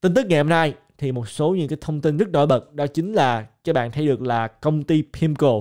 Tin tức ngày hôm nay thì một số những cái thông tin rất nổi bật đó chính là các bạn thấy được là công ty Pimco.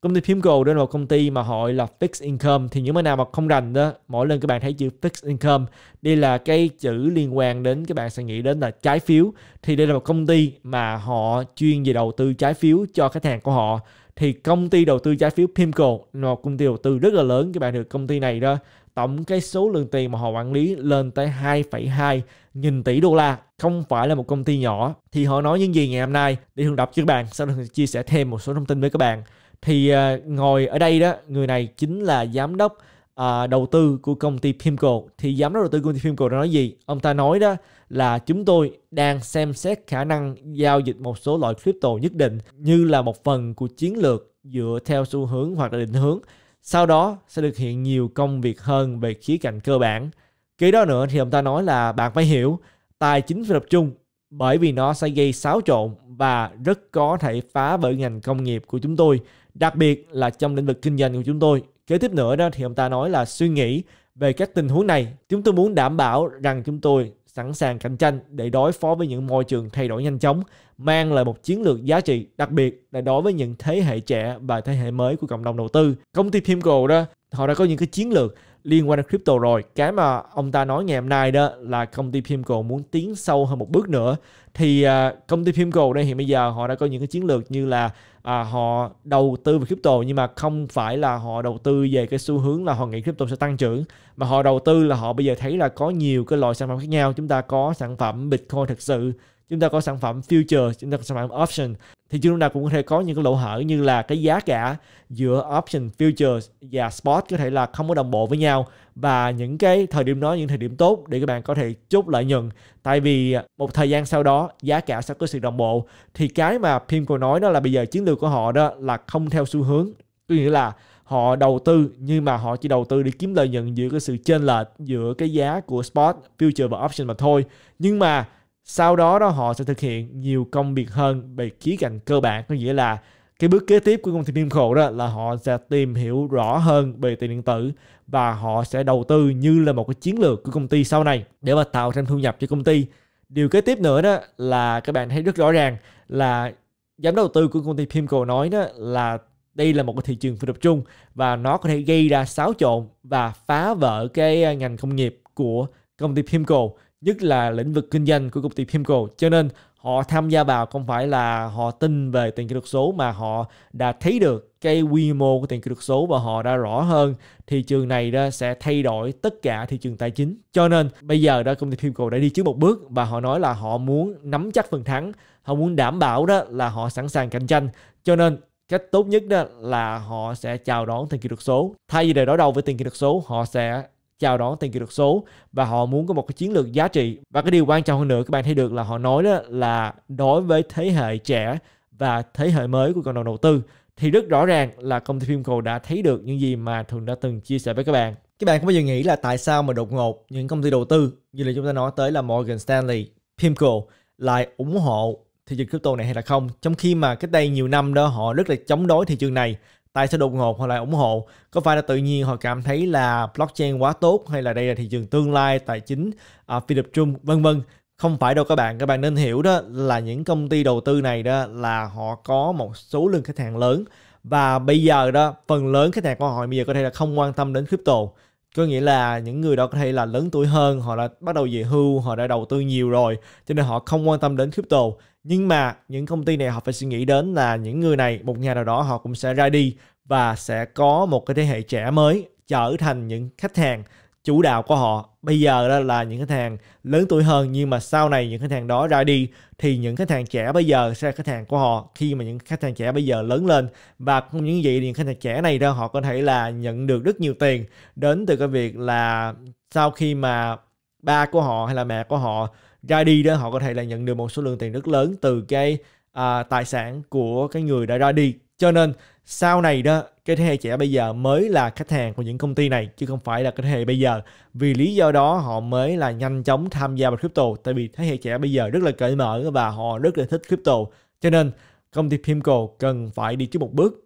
Công ty Pimco đó là một công ty mà họ là Fixed Income thì những bữa nào mà không rành đó mỗi lần các bạn thấy chữ Fixed Income đây là cái chữ liên quan đến các bạn sẽ nghĩ đến là trái phiếu thì đây là một công ty mà họ chuyên về đầu tư trái phiếu cho khách hàng của họ thì công ty đầu tư trái phiếu Pimco là một công ty đầu tư rất là lớn các bạn được công ty này đó tổng cái số lượng tiền mà họ quản lý lên tới 2,2 nghìn tỷ đô la không phải là một công ty nhỏ thì họ nói những gì ngày hôm nay để thường đọc cho các bạn sau đó chia sẻ thêm một số thông tin với các bạn thì uh, ngồi ở đây đó người này chính là giám đốc à, đầu tư của công ty Pimco thì giám đốc đầu tư của công ty Pimco đã nói gì ông ta nói đó là chúng tôi đang xem xét khả năng giao dịch một số loại crypto nhất định như là một phần của chiến lược dựa theo xu hướng hoặc là định hướng sau đó sẽ được hiện nhiều công việc hơn về khía cạnh cơ bản kế đó nữa thì ông ta nói là bạn phải hiểu tài chính phải tập trung bởi vì nó sẽ gây xáo trộn và rất có thể phá vỡ ngành công nghiệp của chúng tôi đặc biệt là trong lĩnh vực kinh doanh của chúng tôi Kế tiếp nữa đó thì ông ta nói là suy nghĩ về các tình huống này, chúng tôi muốn đảm bảo rằng chúng tôi sẵn sàng cạnh tranh để đối phó với những môi trường thay đổi nhanh chóng, mang lại một chiến lược giá trị đặc biệt là đối với những thế hệ trẻ và thế hệ mới của cộng đồng đầu tư. Công ty Pimco đó, họ đã có những cái chiến lược liên quan đến crypto rồi. Cái mà ông ta nói ngày hôm nay đó là công ty Pimco muốn tiến sâu hơn một bước nữa. Thì à, công ty Pimco đây hiện bây giờ họ đã có những cái chiến lược như là à, họ đầu tư vào crypto nhưng mà không phải là họ đầu tư về cái xu hướng là họ nghĩ crypto sẽ tăng trưởng mà họ đầu tư là họ bây giờ thấy là có nhiều cái loại sản phẩm khác nhau chúng ta có sản phẩm bitcoin thật sự chúng ta có sản phẩm future chúng ta có sản phẩm option thì chúng ta cũng có thể có những cái lỗ hở như là cái giá cả giữa option future và spot có thể là không có đồng bộ với nhau và những cái thời điểm đó những thời điểm tốt để các bạn có thể chốt lợi nhuận tại vì một thời gian sau đó giá cả sẽ có sự đồng bộ thì cái mà Pimco nói đó là bây giờ chiến lược của họ đó là không theo xu hướng có nghĩa là họ đầu tư nhưng mà họ chỉ đầu tư để kiếm lợi nhuận giữa cái sự chênh lệch giữa cái giá của spot, future và option mà thôi. Nhưng mà sau đó đó họ sẽ thực hiện nhiều công việc hơn về khía cạnh cơ bản có nghĩa là cái bước kế tiếp của công ty Pimco đó là họ sẽ tìm hiểu rõ hơn về tiền điện tử và họ sẽ đầu tư như là một cái chiến lược của công ty sau này để mà tạo thêm thu nhập cho công ty điều kế tiếp nữa đó là các bạn thấy rất rõ ràng là giám đầu tư của công ty Pimco nói đó là đây là một cái thị trường phi tập trung và nó có thể gây ra xáo trộn và phá vỡ cái à, ngành công nghiệp của công ty Pimco nhất là lĩnh vực kinh doanh của công ty Pimco cho nên họ tham gia vào không phải là họ tin về tiền kỹ thuật số mà họ đã thấy được cái quy mô của tiền kỹ thuật số và họ đã rõ hơn thị trường này đó sẽ thay đổi tất cả thị trường tài chính cho nên bây giờ đó công ty Pimco đã đi trước một bước và họ nói là họ muốn nắm chắc phần thắng họ muốn đảm bảo đó là họ sẵn sàng cạnh tranh cho nên cách tốt nhất đó là họ sẽ chào đón tiền kỹ thuật số thay vì để đối đầu với tiền kỹ thuật số họ sẽ chào đón tiền kỹ thuật số và họ muốn có một cái chiến lược giá trị và cái điều quan trọng hơn nữa các bạn thấy được là họ nói đó là đối với thế hệ trẻ và thế hệ mới của cộng đồng đầu tư thì rất rõ ràng là công ty Filmco đã thấy được những gì mà thường đã từng chia sẻ với các bạn. Các bạn có bao giờ nghĩ là tại sao mà đột ngột những công ty đầu tư như là chúng ta nói tới là Morgan Stanley, Pimco lại ủng hộ thị trường crypto này hay là không? Trong khi mà cách đây nhiều năm đó họ rất là chống đối thị trường này Tại sao đột ngột họ lại ủng hộ? Có phải là tự nhiên họ cảm thấy là blockchain quá tốt hay là đây là thị trường tương lai tài chính à, phi tập trung vân vân? Không phải đâu các bạn, các bạn nên hiểu đó là những công ty đầu tư này đó là họ có một số lượng khách hàng lớn và bây giờ đó phần lớn khách hàng của họ bây giờ có thể là không quan tâm đến crypto có nghĩa là những người đó có thể là lớn tuổi hơn họ đã bắt đầu về hưu họ đã đầu tư nhiều rồi cho nên họ không quan tâm đến crypto nhưng mà những công ty này họ phải suy nghĩ đến là những người này một ngày nào đó họ cũng sẽ ra đi và sẽ có một cái thế hệ trẻ mới trở thành những khách hàng chủ đạo của họ bây giờ đó là những khách hàng lớn tuổi hơn nhưng mà sau này những khách hàng đó ra đi thì những khách hàng trẻ bây giờ sẽ là khách hàng của họ khi mà những khách hàng trẻ bây giờ lớn lên và không những vậy thì những khách hàng trẻ này đó họ có thể là nhận được rất nhiều tiền đến từ cái việc là sau khi mà ba của họ hay là mẹ của họ ra đi đó họ có thể là nhận được một số lượng tiền rất lớn từ cái à, tài sản của cái người đã ra đi cho nên sau này đó cái thế hệ trẻ bây giờ mới là khách hàng của những công ty này chứ không phải là cái thế hệ bây giờ vì lý do đó họ mới là nhanh chóng tham gia vào crypto tại vì thế hệ trẻ bây giờ rất là cởi mở và họ rất là thích crypto cho nên công ty Pimco cần phải đi trước một bước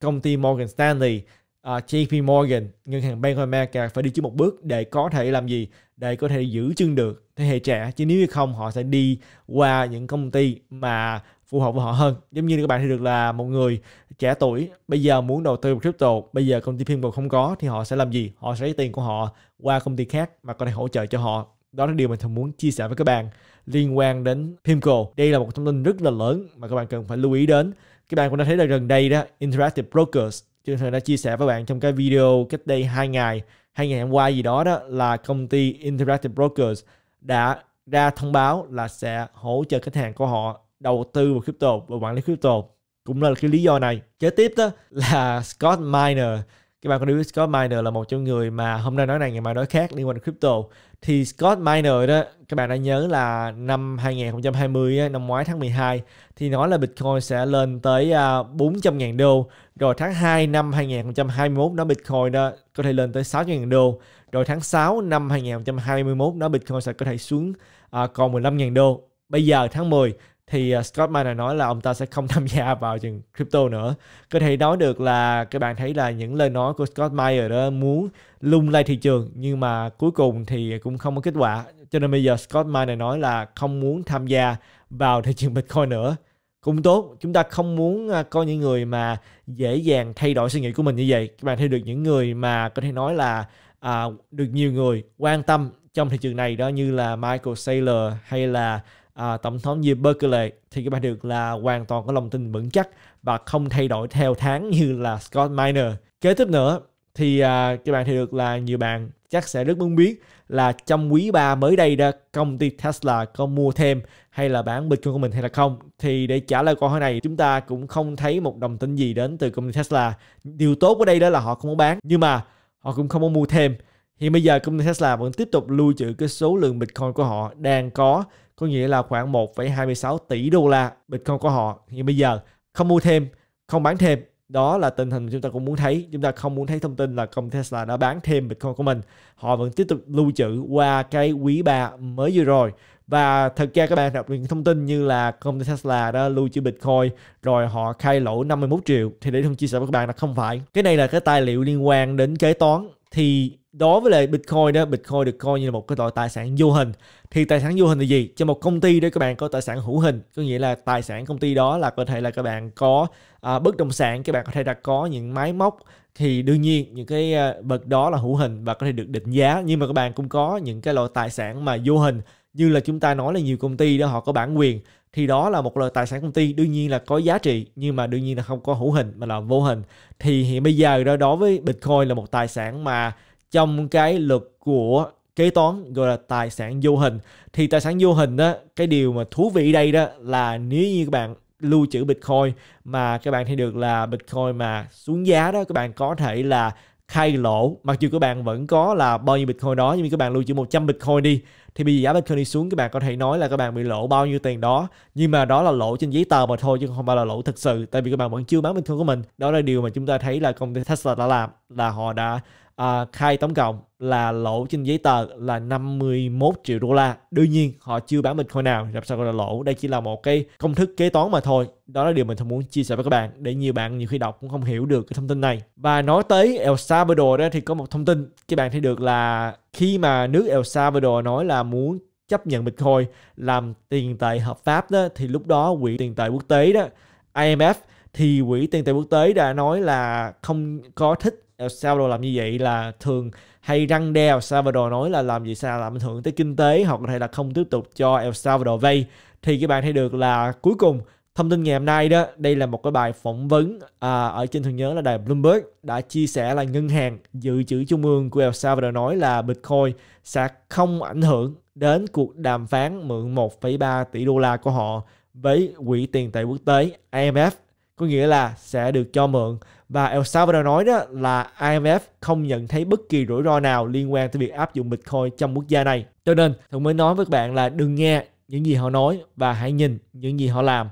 công ty Morgan Stanley uh, à, JP Morgan, ngân hàng Bank of America phải đi trước một bước để có thể làm gì? Để có thể giữ chân được thế hệ trẻ. Chứ nếu như không họ sẽ đi qua những công ty mà phù hợp với họ hơn. Giống như các bạn thì được là một người trẻ tuổi bây giờ muốn đầu tư vào crypto, bây giờ công ty Pinball không có thì họ sẽ làm gì? Họ sẽ lấy tiền của họ qua công ty khác mà có thể hỗ trợ cho họ. Đó là điều mình thường muốn chia sẻ với các bạn liên quan đến Pimco. Đây là một thông tin rất là lớn mà các bạn cần phải lưu ý đến. Các bạn cũng đã thấy là gần đây đó, Interactive Brokers Trương Thần đã chia sẻ với bạn trong cái video cách đây 2 ngày, hai ngày hôm qua gì đó đó là công ty Interactive Brokers đã ra thông báo là sẽ hỗ trợ khách hàng của họ đầu tư vào crypto và quản lý crypto cũng là cái lý do này kế tiếp đó là Scott Miner cái bạn có biết Scott Miner là một trong người mà hôm nay nói này ngày mai nói khác liên quan đến crypto thì Scott Miner đó các bạn đã nhớ là năm 2020 năm ngoái tháng 12 thì nói là Bitcoin sẽ lên tới 400.000 à, đô rồi tháng 2 năm 2021 nó Bitcoin đó có thể lên tới 600.000 đô rồi tháng 6 năm 2021 nó Bitcoin sẽ có thể xuống à, còn 15.000 đô bây giờ tháng 10 thì à, Scott Miner nói là ông ta sẽ không tham gia vào trường crypto nữa. Có thể nói được là các bạn thấy là những lời nói của Scott Miner đó muốn lung lay thị trường nhưng mà cuối cùng thì cũng không có kết quả. Cho nên bây giờ Scott Miner nói là không muốn tham gia vào thị trường Bitcoin nữa. Cũng tốt, chúng ta không muốn à, có những người mà dễ dàng thay đổi suy nghĩ của mình như vậy. Các bạn thấy được những người mà có thể nói là à, được nhiều người quan tâm trong thị trường này đó như là Michael Saylor hay là à, tổng thống Jim Berkeley thì các bạn được là hoàn toàn có lòng tin vững chắc và không thay đổi theo tháng như là Scott Miner. Kế tiếp nữa thì à, các bạn thì được là nhiều bạn chắc sẽ rất muốn biết là trong quý 3 mới đây đó công ty Tesla có mua thêm hay là bán Bitcoin của mình hay là không thì để trả lời câu hỏi này chúng ta cũng không thấy một đồng tin gì đến từ công ty Tesla điều tốt ở đây đó là họ không muốn bán nhưng mà họ cũng không muốn mua thêm hiện bây giờ công ty Tesla vẫn tiếp tục lưu trữ cái số lượng Bitcoin của họ đang có có nghĩa là khoảng 1,26 tỷ đô la Bitcoin của họ nhưng bây giờ không mua thêm không bán thêm đó là tình hình chúng ta cũng muốn thấy chúng ta không muốn thấy thông tin là công ty Tesla đã bán thêm Bitcoin của mình họ vẫn tiếp tục lưu trữ qua cái quý ba mới vừa rồi và thật ra các bạn đọc những thông tin như là công ty Tesla đã lưu trữ Bitcoin rồi họ khai lỗ 51 triệu thì để thông chia sẻ với các bạn là không phải cái này là cái tài liệu liên quan đến kế toán thì đối với lại Bitcoin đó, Bitcoin được coi như là một cái loại tài sản vô hình. Thì tài sản vô hình là gì? Cho một công ty đó các bạn có tài sản hữu hình, có nghĩa là tài sản công ty đó là có thể là các bạn có à, bất động sản, các bạn có thể đã có những máy móc thì đương nhiên những cái à, vật đó là hữu hình và có thể được định giá nhưng mà các bạn cũng có những cái loại tài sản mà vô hình như là chúng ta nói là nhiều công ty đó họ có bản quyền thì đó là một loại tài sản công ty đương nhiên là có giá trị nhưng mà đương nhiên là không có hữu hình mà là vô hình thì hiện bây giờ đó đối với bitcoin là một tài sản mà trong cái luật của kế toán gọi là tài sản vô hình thì tài sản vô hình đó cái điều mà thú vị đây đó là nếu như các bạn lưu trữ bitcoin mà các bạn thấy được là bitcoin mà xuống giá đó các bạn có thể là khai lỗ mặc dù các bạn vẫn có là bao nhiêu bitcoin đó nhưng các bạn lưu trữ 100 bitcoin đi thì bây giờ giá bitcoin đi xuống các bạn có thể nói là các bạn bị lỗ bao nhiêu tiền đó nhưng mà đó là lỗ trên giấy tờ mà thôi chứ không phải là lỗ thực sự tại vì các bạn vẫn chưa bán bitcoin của mình đó là điều mà chúng ta thấy là công ty Tesla đã làm là họ đã À, khai tổng cộng là lỗ trên giấy tờ là 51 triệu đô la. Đương nhiên họ chưa bán Bitcoin nào làm sao gọi là lỗ. Đây chỉ là một cái công thức kế toán mà thôi. Đó là điều mình không muốn chia sẻ với các bạn để nhiều bạn nhiều khi đọc cũng không hiểu được cái thông tin này. Và nói tới El Salvador đó thì có một thông tin các bạn thấy được là khi mà nước El Salvador nói là muốn chấp nhận Bitcoin làm tiền tệ hợp pháp đó thì lúc đó quỹ tiền tệ quốc tế đó IMF thì quỹ tiền tệ quốc tế đã nói là không có thích El Salvador làm như vậy là thường hay răng đe El Salvador nói là làm gì sao làm ảnh hưởng tới kinh tế hoặc là là không tiếp tục cho El Salvador vay thì các bạn thấy được là cuối cùng thông tin ngày hôm nay đó đây là một cái bài phỏng vấn à, ở trên thường nhớ là đài Bloomberg đã chia sẻ là ngân hàng dự trữ trung ương của El Salvador nói là Bitcoin sẽ không ảnh hưởng đến cuộc đàm phán mượn 1,3 tỷ đô la của họ với quỹ tiền tệ quốc tế IMF có nghĩa là sẽ được cho mượn và El Salvador nói đó là IMF không nhận thấy bất kỳ rủi ro nào liên quan tới việc áp dụng Bitcoin trong quốc gia này. Cho nên, Thuận mới nói với các bạn là đừng nghe những gì họ nói và hãy nhìn những gì họ làm.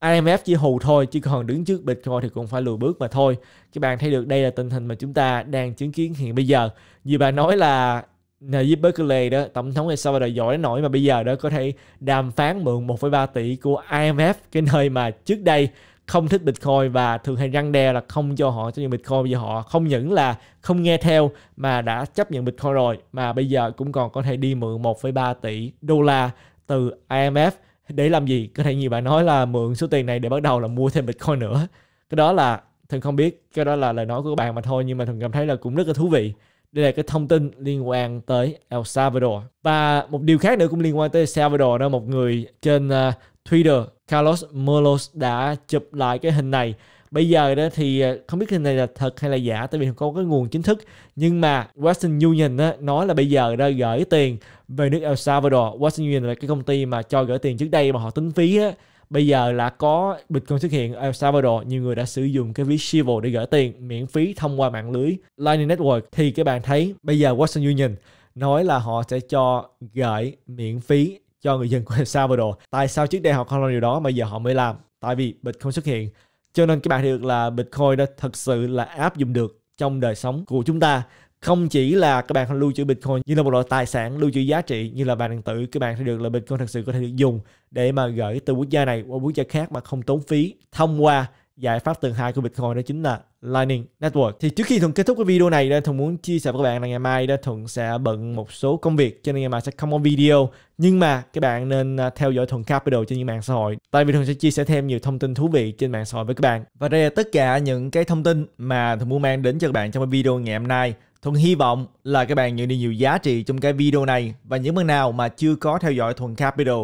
IMF chỉ hù thôi chứ còn đứng trước Bitcoin thì cũng phải lùi bước mà thôi. Các bạn thấy được đây là tình hình mà chúng ta đang chứng kiến hiện bây giờ. Như bạn nói là Najib Berkeley đó, tổng thống El Salvador giỏi đến nổi mà bây giờ đó có thể đàm phán mượn 1,3 tỷ của IMF cái nơi mà trước đây không thích Bitcoin và thường hay răng đe là không cho họ chấp nhận Bitcoin vì họ không những là không nghe theo mà đã chấp nhận Bitcoin rồi mà bây giờ cũng còn có thể đi mượn 1,3 tỷ đô la từ IMF để làm gì? Có thể nhiều bạn nói là mượn số tiền này để bắt đầu là mua thêm Bitcoin nữa. Cái đó là thường không biết, cái đó là lời nói của các bạn mà thôi nhưng mà thường cảm thấy là cũng rất là thú vị. Đây là cái thông tin liên quan tới El Salvador. Và một điều khác nữa cũng liên quan tới El Salvador đó một người trên uh, Twitter Carlos Merlos đã chụp lại cái hình này bây giờ đó thì ờ, không biết hình này là thật hay là giả tại vì không có cái nguồn chính thức nhưng mà Western Union đó, nói là bây giờ đã gửi tiền về nước El Salvador Western Union là cái công ty mà cho gửi tiền trước đây mà họ tính phí á bây giờ là có Bitcoin xuất hiện ở El Salvador nhiều người đã sử dụng cái ví Shivo để gửi tiền miễn phí thông qua mạng lưới Lightning Network thì các bạn thấy bây giờ Western Union nói là họ sẽ cho gửi miễn phí cho người dân của El Salvador. Tại sao trước đây họ không làm điều đó mà giờ họ mới làm? Tại vì bịch không xuất hiện. Cho nên các bạn thấy được là Bitcoin đó thật sự là áp dụng được trong đời sống của chúng ta không chỉ là các bạn lưu trữ Bitcoin như là một loại tài sản lưu trữ giá trị như là vàng điện tử các bạn thấy được là Bitcoin thật sự có thể được dùng để mà gửi từ quốc gia này qua quốc gia khác mà không tốn phí thông qua giải pháp tầng 2 của Bitcoin đó chính là Lightning Network. Thì trước khi Thuận kết thúc cái video này, đó, Thuận muốn chia sẻ với các bạn là ngày mai đó Thuận sẽ bận một số công việc cho nên ngày mai sẽ không có video. Nhưng mà các bạn nên à, theo dõi Thuận Capital trên những mạng xã hội. Tại vì Thuận sẽ chia sẻ thêm nhiều thông tin thú vị trên mạng xã hội với các bạn. Và đây là tất cả những cái thông tin mà Thuận muốn mang đến cho các bạn trong cái video ngày hôm nay. Thuận hy vọng là các bạn nhận được nhiều giá trị trong cái video này và những bạn nào mà chưa có theo dõi Thuận Capital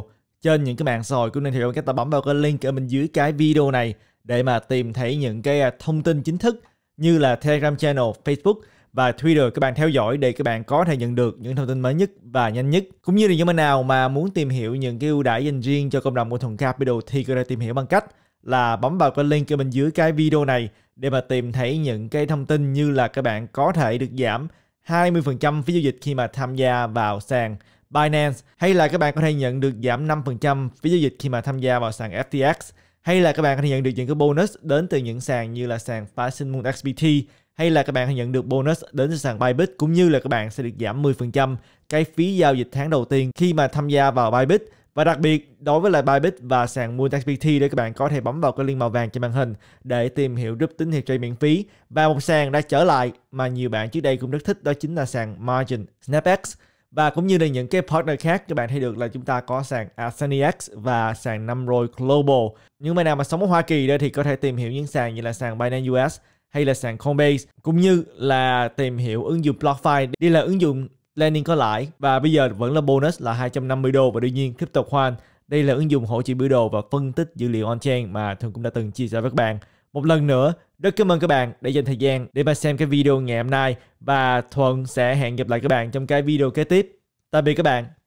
trên những cái mạng xã hội cũng nên theo dõi cách ta bấm vào cái link ở bên dưới cái video này để mà tìm thấy những cái à, thông tin chính thức như là Telegram channel, Facebook và Twitter các bạn theo dõi để các bạn có thể nhận được những thông tin mới nhất và nhanh nhất. Cũng như là những bạn nào mà muốn tìm hiểu những cái ưu đãi dành riêng cho cộng đồng của Thuận Capital thì có thể tìm hiểu bằng cách là bấm vào cái link ở bên dưới cái video này để mà tìm thấy những cái thông tin như là các bạn có thể được giảm 20% phí giao dịch khi mà tham gia vào sàn Binance hay là các bạn có thể nhận được giảm 5% phí giao dịch khi mà tham gia vào sàn FTX hay là các bạn có thể nhận được những cái bonus đến từ những sàn như là sàn Python Moon XBT hay là các bạn có nhận được bonus đến từ sàn Bybit cũng như là các bạn sẽ được giảm 10% cái phí giao dịch tháng đầu tiên khi mà tham gia vào Bybit và đặc biệt đối với lại Bybit và sàn XBT để các bạn có thể bấm vào cái link màu vàng trên màn hình để tìm hiểu group tín hiệu trade miễn phí và một sàn đã trở lại mà nhiều bạn trước đây cũng rất thích đó chính là sàn Margin SnapX và cũng như là những cái partner khác các bạn thấy được là chúng ta có sàn ASANIX và sàn Namroi Global. nhưng mà nào mà sống ở Hoa Kỳ đây thì có thể tìm hiểu những sàn như là sàn Binance US hay là sàn Coinbase cũng như là tìm hiểu ứng dụng BlockFi. Đây là ứng dụng lending có lãi và bây giờ vẫn là bonus là 250 đô và đương nhiên CryptoCoin đây là ứng dụng hỗ trợ biểu đồ và phân tích dữ liệu on-chain mà thường cũng đã từng chia sẻ với các bạn. Một lần nữa, rất cảm ơn các bạn đã dành thời gian để mà xem cái video ngày hôm nay và Thuận sẽ hẹn gặp lại các bạn trong cái video kế tiếp. Tạm biệt các bạn.